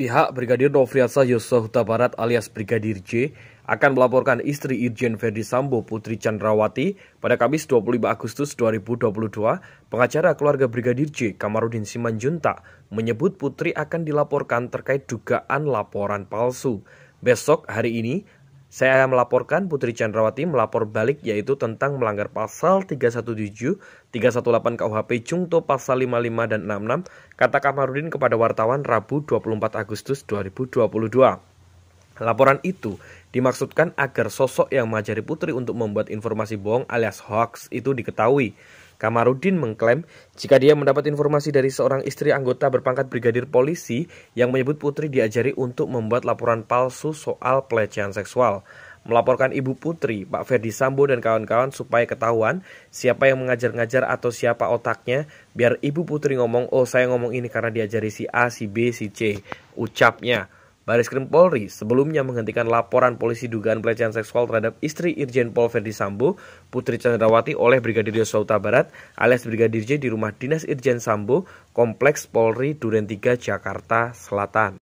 Pihak Brigadir Nofriansah Yosua Huta Barat alias Brigadir J akan melaporkan istri Irjen Ferdi Sambo Putri Chandrawati pada Kamis 25 Agustus 2022. Pengacara keluarga Brigadir J Kamarudin Simanjunta menyebut Putri akan dilaporkan terkait dugaan laporan palsu. Besok hari ini saya melaporkan Putri Chandrawati melapor balik yaitu tentang melanggar pasal 317, 318 KUHP jungto pasal 55 dan 66, kata Kamarudin kepada wartawan Rabu 24 Agustus 2022. Laporan itu dimaksudkan agar sosok yang mengajari Putri untuk membuat informasi bohong alias hoax itu diketahui. Kamarudin mengklaim jika dia mendapat informasi dari seorang istri anggota berpangkat brigadir polisi yang menyebut putri diajari untuk membuat laporan palsu soal pelecehan seksual. Melaporkan ibu putri, Pak Ferdi Sambo dan kawan-kawan supaya ketahuan siapa yang mengajar-ngajar atau siapa otaknya biar ibu putri ngomong, oh saya ngomong ini karena diajari si A, si B, si C, ucapnya. Baris Krim Polri sebelumnya menghentikan laporan polisi dugaan pelecehan seksual terhadap istri Irjen Pol Verdi Sambo, Putri Chandrawati oleh Brigadir Yosua Huta Barat alias Brigadir J di rumah dinas Irjen Sambo, Kompleks Polri Duren 3, Jakarta Selatan.